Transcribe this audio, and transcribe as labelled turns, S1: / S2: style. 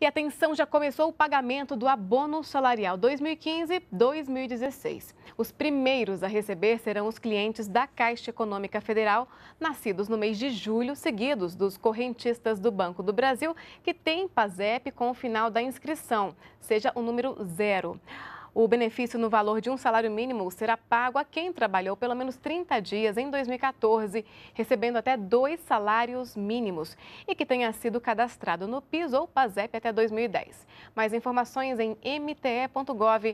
S1: E atenção, já começou o pagamento do abono salarial 2015-2016. Os primeiros a receber serão os clientes da Caixa Econômica Federal, nascidos no mês de julho, seguidos dos correntistas do Banco do Brasil, que têm PASEP com o final da inscrição, seja o número zero. O benefício no valor de um salário mínimo será pago a quem trabalhou pelo menos 30 dias em 2014, recebendo até dois salários mínimos e que tenha sido cadastrado no PIS ou PASEP até 2010. Mais informações em mte.gov.br.